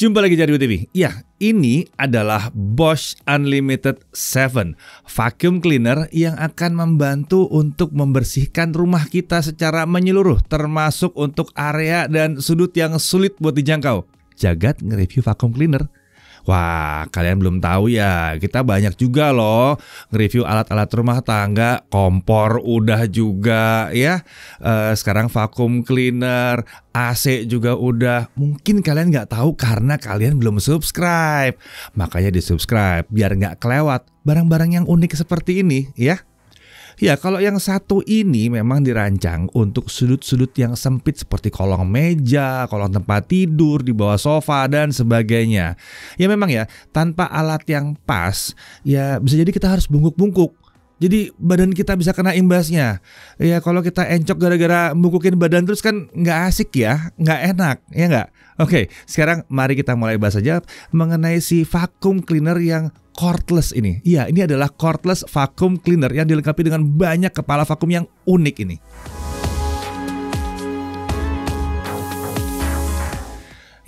Jumpa lagi Jari TV. Ya, ini adalah Bosch Unlimited 7 vacuum cleaner yang akan membantu untuk membersihkan rumah kita secara menyeluruh termasuk untuk area dan sudut yang sulit buat dijangkau. Jagat nge-review vacuum cleaner Wah, kalian belum tahu ya, kita banyak juga loh nge-review alat-alat rumah tangga, kompor udah juga ya. E, sekarang vakum cleaner, AC juga udah. Mungkin kalian nggak tahu karena kalian belum subscribe. Makanya di subscribe biar nggak kelewat barang-barang yang unik seperti ini ya. Ya, kalau yang satu ini memang dirancang untuk sudut-sudut yang sempit seperti kolong meja, kolong tempat tidur, di bawah sofa dan sebagainya. Ya memang ya, tanpa alat yang pas, ya bisa jadi kita harus bungkuk-bungkuk. Jadi badan kita bisa kena imbasnya. Ya kalau kita encok gara-gara bungkukin badan terus kan nggak asik ya, nggak enak, ya nggak? Oke, sekarang mari kita mulai bahas aja mengenai si vakum cleaner yang cordless ini. Iya, ini adalah cordless vacuum cleaner yang dilengkapi dengan banyak kepala vakum yang unik ini.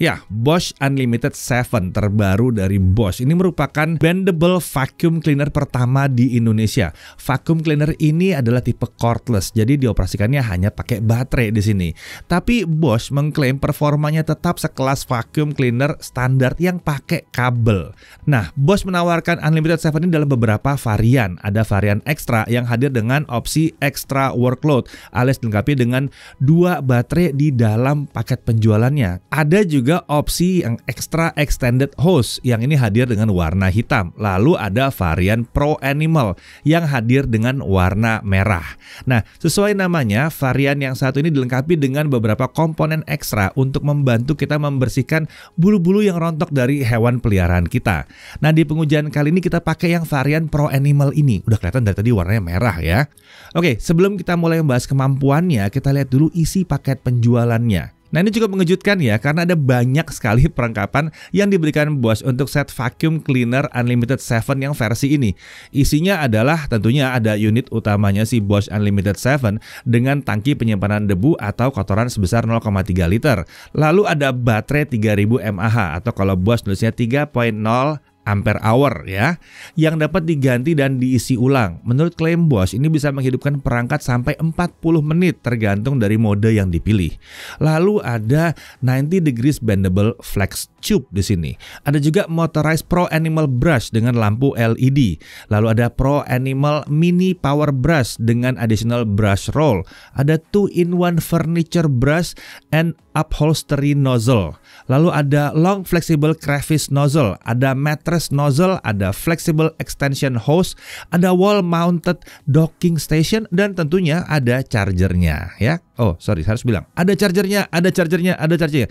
Ya, Bosch Unlimited 7 terbaru dari Bosch. Ini merupakan bendable vacuum cleaner pertama di Indonesia. Vacuum cleaner ini adalah tipe cordless, jadi dioperasikannya hanya pakai baterai di sini. Tapi Bosch mengklaim performanya tetap sekelas vacuum cleaner standar yang pakai kabel. Nah, Bosch menawarkan Unlimited 7 ini dalam beberapa varian. Ada varian ekstra yang hadir dengan opsi extra workload alias dilengkapi dengan dua baterai di dalam paket penjualannya. Ada juga juga opsi yang extra extended hose yang ini hadir dengan warna hitam. Lalu ada varian Pro Animal yang hadir dengan warna merah. Nah, sesuai namanya, varian yang satu ini dilengkapi dengan beberapa komponen ekstra untuk membantu kita membersihkan bulu-bulu yang rontok dari hewan peliharaan kita. Nah, di pengujian kali ini kita pakai yang varian Pro Animal ini. Udah kelihatan dari tadi warnanya merah ya. Oke, sebelum kita mulai membahas kemampuannya, kita lihat dulu isi paket penjualannya. Nah ini cukup mengejutkan ya karena ada banyak sekali perlengkapan yang diberikan Bosch untuk set vacuum cleaner Unlimited 7 yang versi ini. Isinya adalah tentunya ada unit utamanya si Bosch Unlimited 7 dengan tangki penyimpanan debu atau kotoran sebesar 0,3 liter. Lalu ada baterai 3000 mAh atau kalau Bosch nulisnya 3.0 ampere hour ya yang dapat diganti dan diisi ulang. Menurut klaim bos ini bisa menghidupkan perangkat sampai 40 menit tergantung dari mode yang dipilih. Lalu ada 90 degrees bendable flex tube di sini. Ada juga motorized Pro Animal Brush dengan lampu LED. Lalu ada Pro Animal Mini Power Brush dengan additional brush roll. Ada two in one furniture brush and upholstery nozzle. Lalu ada long flexible crevice nozzle, ada metal compress nozzle, ada flexible extension hose, ada wall mounted docking station dan tentunya ada chargernya ya. Oh, sorry, harus bilang. Ada chargernya, ada chargernya, ada chargernya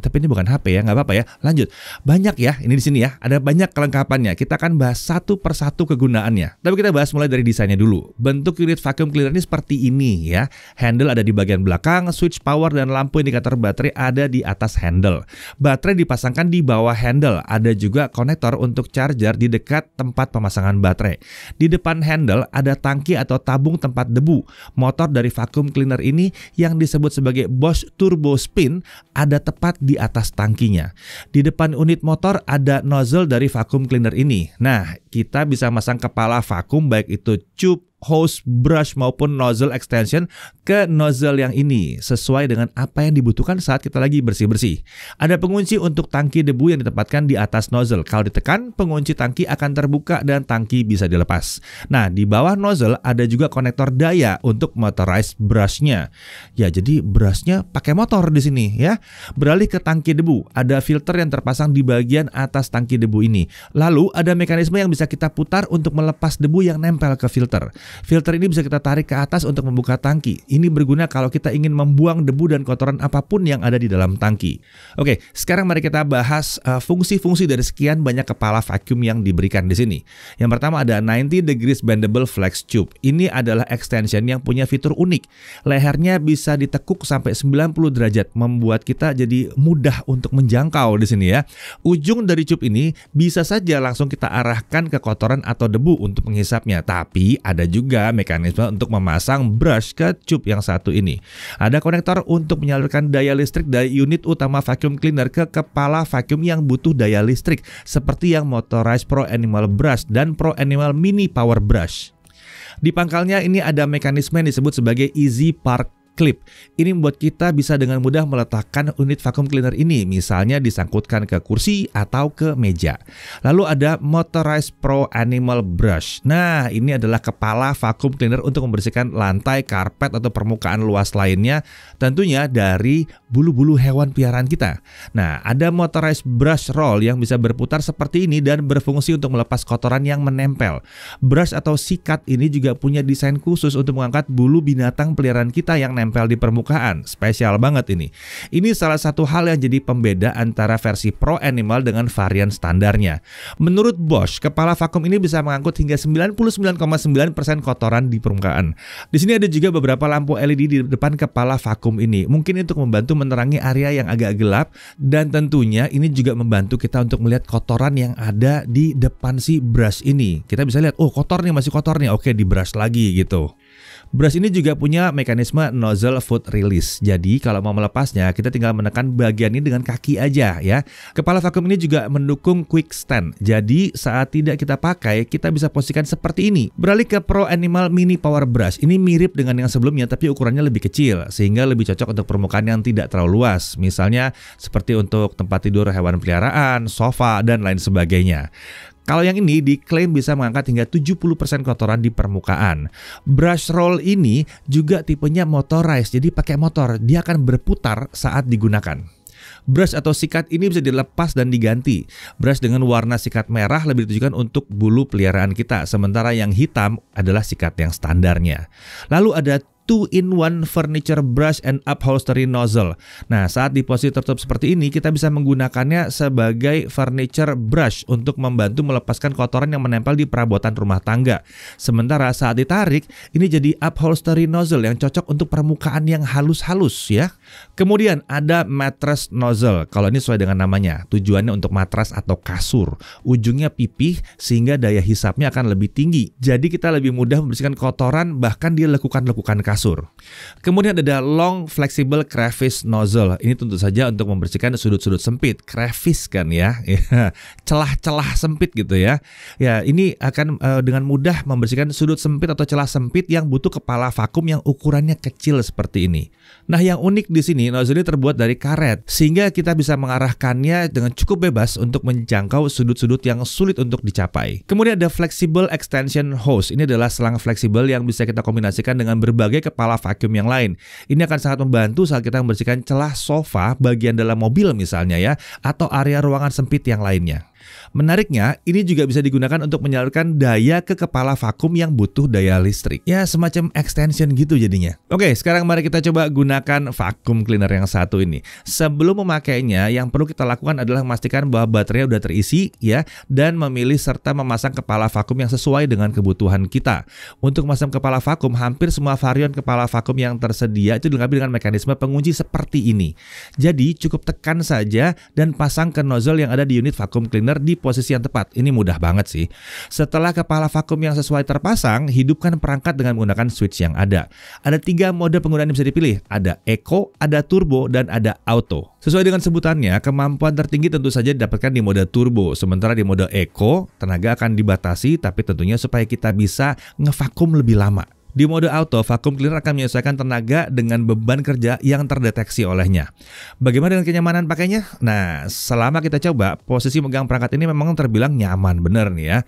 tapi ini bukan HP ya, nggak apa-apa ya. Lanjut, banyak ya ini di sini ya. Ada banyak kelengkapannya. Kita akan bahas satu persatu kegunaannya. Tapi kita bahas mulai dari desainnya dulu. Bentuk unit vacuum cleaner ini seperti ini ya. Handle ada di bagian belakang, switch power dan lampu indikator baterai ada di atas handle. Baterai dipasangkan di bawah handle. Ada juga konektor untuk charger di dekat tempat pemasangan baterai. Di depan handle ada tangki atau tabung tempat debu. Motor dari vacuum cleaner ini yang disebut sebagai Bosch Turbo Spin ada tepat di atas tangkinya. Di depan unit motor ada nozzle dari vacuum cleaner ini. Nah, kita bisa masang kepala vakum baik itu cup, hose brush maupun nozzle extension ke nozzle yang ini sesuai dengan apa yang dibutuhkan saat kita lagi bersih-bersih. Ada pengunci untuk tangki debu yang ditempatkan di atas nozzle. Kalau ditekan, pengunci tangki akan terbuka dan tangki bisa dilepas. Nah, di bawah nozzle ada juga konektor daya untuk motorized brushnya. Ya, jadi brushnya pakai motor di sini ya. Beralih ke tangki debu, ada filter yang terpasang di bagian atas tangki debu ini. Lalu ada mekanisme yang bisa kita putar untuk melepas debu yang nempel ke filter. Filter ini bisa kita tarik ke atas untuk membuka tangki. Ini berguna kalau kita ingin membuang debu dan kotoran apapun yang ada di dalam tangki. Oke, sekarang mari kita bahas eh, fungsi-fungsi uh, dari sekian banyak kepala vakum yang diberikan di sini. Yang pertama ada 90 degrees bendable flex tube. Ini adalah extension yang punya fitur unik. Lehernya bisa ditekuk sampai 90 derajat, membuat kita jadi mudah untuk menjangkau di sini ya. Ujung dari cup ini bisa saja langsung kita arahkan ke kotoran atau debu untuk menghisapnya. Tapi ada juga juga mekanisme untuk memasang brush ke cup yang satu ini. Ada konektor untuk menyalurkan daya listrik dari unit utama vacuum cleaner ke kepala vacuum yang butuh daya listrik seperti yang motorized Pro Animal Brush dan Pro Animal Mini Power Brush. Di pangkalnya ini ada mekanisme yang disebut sebagai Easy Park klip. Ini membuat kita bisa dengan mudah meletakkan unit vacuum cleaner ini, misalnya disangkutkan ke kursi atau ke meja. Lalu ada Motorized Pro Animal Brush. Nah, ini adalah kepala vacuum cleaner untuk membersihkan lantai, karpet, atau permukaan luas lainnya, tentunya dari bulu-bulu hewan piaraan kita. Nah, ada Motorized Brush Roll yang bisa berputar seperti ini dan berfungsi untuk melepas kotoran yang menempel. Brush atau sikat ini juga punya desain khusus untuk mengangkat bulu binatang peliharaan kita yang nempel nempel di permukaan. Spesial banget ini. Ini salah satu hal yang jadi pembeda antara versi Pro Animal dengan varian standarnya. Menurut Bosch, kepala vakum ini bisa mengangkut hingga 99,9% kotoran di permukaan. Di sini ada juga beberapa lampu LED di depan kepala vakum ini. Mungkin untuk membantu menerangi area yang agak gelap dan tentunya ini juga membantu kita untuk melihat kotoran yang ada di depan si brush ini. Kita bisa lihat, oh kotor nih masih kotor nih, oke di brush lagi gitu. Brush ini juga punya mekanisme nozzle foot release. Jadi kalau mau melepasnya, kita tinggal menekan bagian ini dengan kaki aja ya. Kepala vakum ini juga mendukung quick stand. Jadi saat tidak kita pakai, kita bisa posisikan seperti ini. Beralih ke Pro Animal Mini Power Brush. Ini mirip dengan yang sebelumnya tapi ukurannya lebih kecil sehingga lebih cocok untuk permukaan yang tidak terlalu luas. Misalnya seperti untuk tempat tidur hewan peliharaan, sofa dan lain sebagainya. Kalau yang ini diklaim bisa mengangkat hingga 70% kotoran di permukaan. Brush roll ini juga tipenya motorized, jadi pakai motor. Dia akan berputar saat digunakan. Brush atau sikat ini bisa dilepas dan diganti. Brush dengan warna sikat merah lebih ditujukan untuk bulu peliharaan kita, sementara yang hitam adalah sikat yang standarnya. Lalu ada 2-in-1 furniture brush and upholstery nozzle. Nah, saat di posisi tertutup seperti ini, kita bisa menggunakannya sebagai furniture brush untuk membantu melepaskan kotoran yang menempel di perabotan rumah tangga. Sementara saat ditarik, ini jadi upholstery nozzle yang cocok untuk permukaan yang halus-halus ya. Kemudian ada mattress nozzle. Kalau ini sesuai dengan namanya, tujuannya untuk matras atau kasur. Ujungnya pipih sehingga daya hisapnya akan lebih tinggi. Jadi kita lebih mudah membersihkan kotoran bahkan dia lekukan-lekukan kasur. Kemudian ada long flexible crevice nozzle. Ini tentu saja untuk membersihkan sudut-sudut sempit. Crevice kan ya. ya celah-celah sempit gitu ya. Ya, ini akan uh, dengan mudah membersihkan sudut sempit atau celah sempit yang butuh kepala vakum yang ukurannya kecil seperti ini. Nah, yang unik di di sini, nozzle ini terbuat dari karet, sehingga kita bisa mengarahkannya dengan cukup bebas untuk menjangkau sudut-sudut yang sulit untuk dicapai. Kemudian ada flexible extension hose. Ini adalah selang fleksibel yang bisa kita kombinasikan dengan berbagai kepala vakum yang lain. Ini akan sangat membantu saat kita membersihkan celah sofa bagian dalam mobil misalnya ya, atau area ruangan sempit yang lainnya. Menariknya, ini juga bisa digunakan untuk menyalurkan daya ke kepala vakum yang butuh daya listrik. Ya, semacam extension gitu jadinya. Oke, sekarang mari kita coba gunakan vakum cleaner yang satu ini. Sebelum memakainya, yang perlu kita lakukan adalah memastikan bahwa baterainya sudah terisi ya dan memilih serta memasang kepala vakum yang sesuai dengan kebutuhan kita. Untuk memasang kepala vakum, hampir semua varian kepala vakum yang tersedia itu dilengkapi dengan mekanisme pengunci seperti ini. Jadi, cukup tekan saja dan pasang ke nozzle yang ada di unit vakum cleaner di posisi yang tepat. Ini mudah banget sih. Setelah kepala vakum yang sesuai terpasang, hidupkan perangkat dengan menggunakan switch yang ada. Ada tiga mode penggunaan yang bisa dipilih. Ada Eco, ada Turbo, dan ada Auto. Sesuai dengan sebutannya, kemampuan tertinggi tentu saja didapatkan di mode Turbo. Sementara di mode Eco, tenaga akan dibatasi, tapi tentunya supaya kita bisa ngevakum lebih lama. Di mode auto, vakum cleaner akan menyesuaikan tenaga dengan beban kerja yang terdeteksi olehnya. Bagaimana dengan kenyamanan pakainya? Nah, selama kita coba, posisi megang perangkat ini memang terbilang nyaman bener nih ya.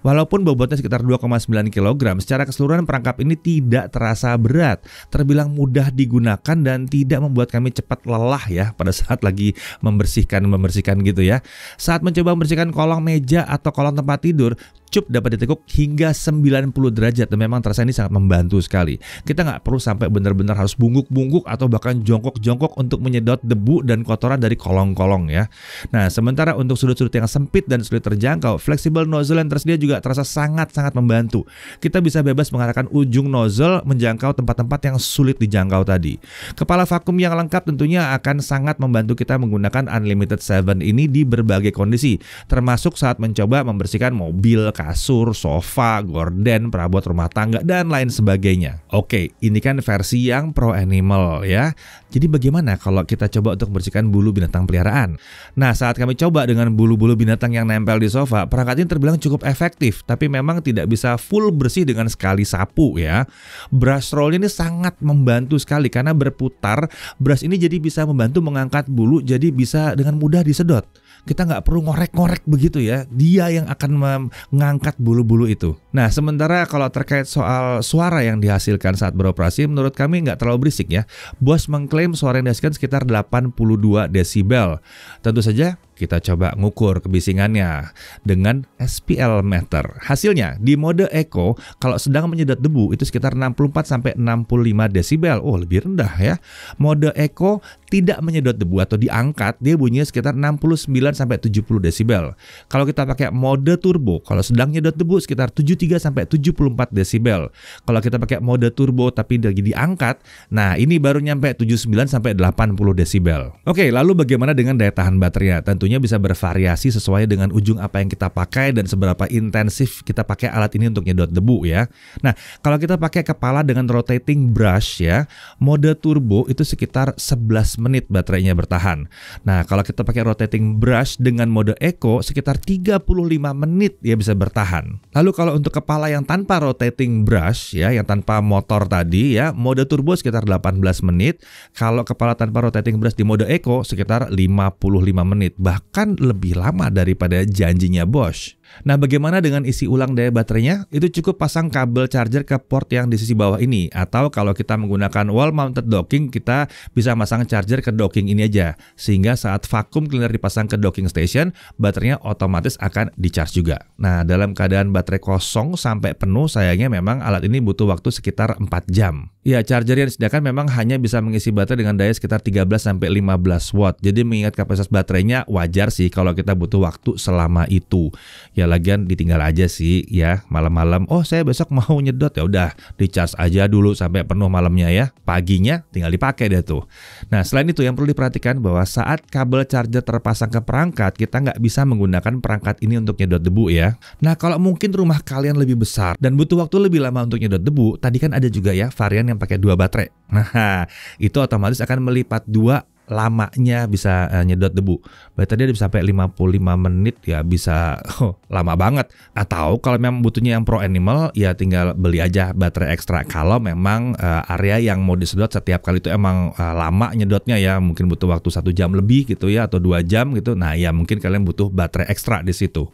Walaupun bobotnya sekitar 2,9 kg, secara keseluruhan perangkap ini tidak terasa berat, terbilang mudah digunakan dan tidak membuat kami cepat lelah ya pada saat lagi membersihkan-membersihkan gitu ya. Saat mencoba membersihkan kolong meja atau kolong tempat tidur, cup dapat ditekuk hingga 90 derajat dan memang terasa ini sangat membantu sekali. Kita nggak perlu sampai benar-benar harus bungkuk-bungkuk atau bahkan jongkok-jongkok untuk menyedot debu dan kotoran dari kolong-kolong ya. Nah, sementara untuk sudut-sudut yang sempit dan sulit terjangkau, fleksibel nozzle yang tersedia juga terasa sangat-sangat membantu. Kita bisa bebas mengarahkan ujung nozzle menjangkau tempat-tempat yang sulit dijangkau tadi. Kepala vakum yang lengkap tentunya akan sangat membantu kita menggunakan Unlimited 7 ini di berbagai kondisi, termasuk saat mencoba membersihkan mobil, kasur, sofa, gorden, perabot rumah tangga, dan lain sebagainya. Oke, ini kan versi yang pro animal ya. Jadi bagaimana kalau kita coba untuk membersihkan bulu binatang peliharaan? Nah, saat kami coba dengan bulu-bulu binatang yang nempel di sofa, perangkat ini terbilang cukup efektif, tapi memang tidak bisa full bersih dengan sekali sapu ya. Brush roll ini sangat membantu sekali karena berputar, brush ini jadi bisa membantu mengangkat bulu jadi bisa dengan mudah disedot kita nggak perlu ngorek-ngorek begitu ya. Dia yang akan mengangkat bulu-bulu itu. Nah, sementara kalau terkait soal suara yang dihasilkan saat beroperasi, menurut kami nggak terlalu berisik ya. Bos mengklaim suara yang dihasilkan sekitar 82 desibel. Tentu saja kita coba ngukur kebisingannya dengan SPL meter. Hasilnya di mode eco kalau sedang menyedot debu itu sekitar 64 sampai 65 desibel. Oh, lebih rendah ya. Mode eco tidak menyedot debu atau diangkat, dia bunyinya sekitar 69 sampai 70 desibel. Kalau kita pakai mode turbo, kalau sedang menyedot debu sekitar 73 sampai 74 desibel. Kalau kita pakai mode turbo tapi lagi diangkat, nah ini baru nyampe 79 sampai 80 desibel. Oke, lalu bagaimana dengan daya tahan baterainya? Tentunya tentunya bisa bervariasi sesuai dengan ujung apa yang kita pakai dan seberapa intensif kita pakai alat ini untuk nyedot debu ya. Nah, kalau kita pakai kepala dengan rotating brush ya, mode turbo itu sekitar 11 menit baterainya bertahan. Nah, kalau kita pakai rotating brush dengan mode eco sekitar 35 menit ya bisa bertahan. Lalu kalau untuk kepala yang tanpa rotating brush ya, yang tanpa motor tadi ya, mode turbo sekitar 18 menit, kalau kepala tanpa rotating brush di mode eco sekitar 55 menit. Bah bahkan lebih lama daripada janjinya Bosch. Nah, bagaimana dengan isi ulang daya baterainya? Itu cukup pasang kabel charger ke port yang di sisi bawah ini atau kalau kita menggunakan wall mounted docking, kita bisa masang charger ke docking ini aja sehingga saat vakum cleaner dipasang ke docking station, baterainya otomatis akan di-charge juga. Nah, dalam keadaan baterai kosong sampai penuh, sayangnya memang alat ini butuh waktu sekitar 4 jam. Ya, charger yang disediakan memang hanya bisa mengisi baterai dengan daya sekitar 13 15 watt. Jadi mengingat kapasitas baterainya wajar sih kalau kita butuh waktu selama itu ya lagian ditinggal aja sih ya malam-malam oh saya besok mau nyedot ya udah di charge aja dulu sampai penuh malamnya ya paginya tinggal dipakai deh tuh nah selain itu yang perlu diperhatikan bahwa saat kabel charger terpasang ke perangkat kita nggak bisa menggunakan perangkat ini untuk nyedot debu ya nah kalau mungkin rumah kalian lebih besar dan butuh waktu lebih lama untuk nyedot debu tadi kan ada juga ya varian yang pakai dua baterai nah itu otomatis akan melipat dua lamanya bisa uh, nyedot debu. Berarti dia bisa sampai 55 menit ya bisa oh, lama banget. Atau kalau memang butuhnya yang pro animal ya tinggal beli aja baterai ekstra. Kalau memang uh, area yang mau disedot setiap kali itu emang uh, lama nyedotnya ya mungkin butuh waktu satu jam lebih gitu ya atau dua jam gitu. Nah ya mungkin kalian butuh baterai ekstra di situ.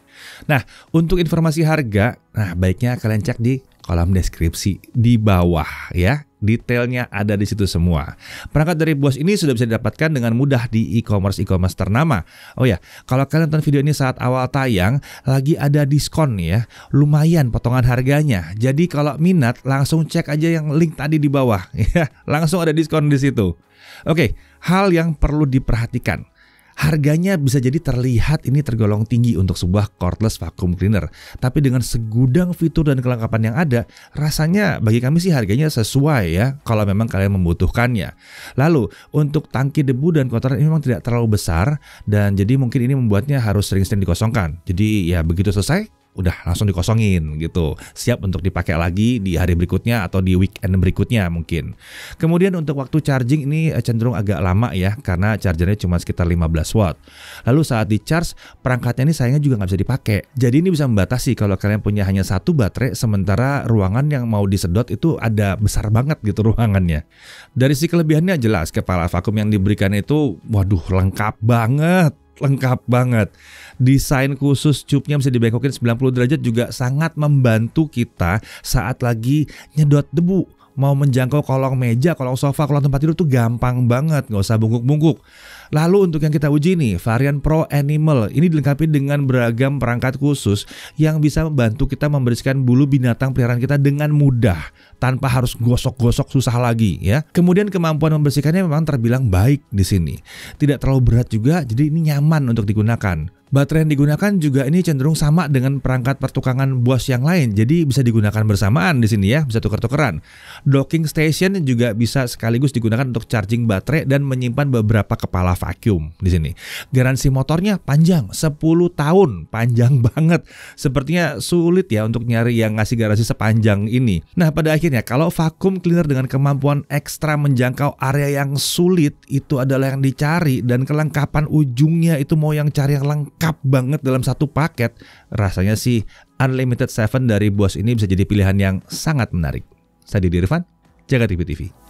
Nah untuk informasi harga, nah baiknya kalian cek di kolom deskripsi di bawah ya. Detailnya ada di situ semua. Perangkat dari bos ini sudah bisa didapatkan dengan mudah di e-commerce e-commerce ternama. Oh ya, kalau kalian nonton video ini saat awal tayang, lagi ada diskon ya. Lumayan potongan harganya. Jadi kalau minat langsung cek aja yang link tadi di bawah ya. Langsung ada diskon di situ. Oke, hal yang perlu diperhatikan Harganya bisa jadi terlihat ini tergolong tinggi untuk sebuah cordless vacuum cleaner, tapi dengan segudang fitur dan kelengkapan yang ada, rasanya bagi kami sih harganya sesuai ya kalau memang kalian membutuhkannya. Lalu, untuk tangki debu dan kotoran ini memang tidak terlalu besar dan jadi mungkin ini membuatnya harus sering-sering dikosongkan. Jadi ya begitu selesai, udah langsung dikosongin gitu. Siap untuk dipakai lagi di hari berikutnya atau di weekend berikutnya mungkin. Kemudian untuk waktu charging ini eh, cenderung agak lama ya karena chargernya cuma sekitar 15 watt. Lalu saat di charge perangkatnya ini sayangnya juga nggak bisa dipakai. Jadi ini bisa membatasi kalau kalian punya hanya satu baterai sementara ruangan yang mau disedot itu ada besar banget gitu ruangannya. Dari si kelebihannya jelas kepala vakum yang diberikan itu waduh lengkap banget lengkap banget. Desain khusus cupnya bisa sembilan 90 derajat juga sangat membantu kita saat lagi nyedot debu mau menjangkau kolong meja, kolong sofa, kolong tempat tidur tuh gampang banget, nggak usah bungkuk-bungkuk. Lalu untuk yang kita uji nih, varian Pro Animal ini dilengkapi dengan beragam perangkat khusus yang bisa membantu kita membersihkan bulu binatang peliharaan kita dengan mudah tanpa harus gosok-gosok susah lagi ya. Kemudian kemampuan membersihkannya memang terbilang baik di sini. Tidak terlalu berat juga, jadi ini nyaman untuk digunakan. Baterai yang digunakan juga ini cenderung sama dengan perangkat pertukangan buas yang lain, jadi bisa digunakan bersamaan di sini ya, bisa tuker-tukeran. Docking station juga bisa sekaligus digunakan untuk charging baterai dan menyimpan beberapa kepala vakum di sini. Garansi motornya panjang, 10 tahun, panjang banget. Sepertinya sulit ya untuk nyari yang ngasih garansi sepanjang ini. Nah, pada akhirnya kalau vakum cleaner dengan kemampuan ekstra menjangkau area yang sulit itu adalah yang dicari dan kelengkapan ujungnya itu mau yang cari yang lengkap lengkap banget dalam satu paket, rasanya sih Unlimited 7 dari Bos ini bisa jadi pilihan yang sangat menarik. Saya Didi Irfan, Jaga TV TV.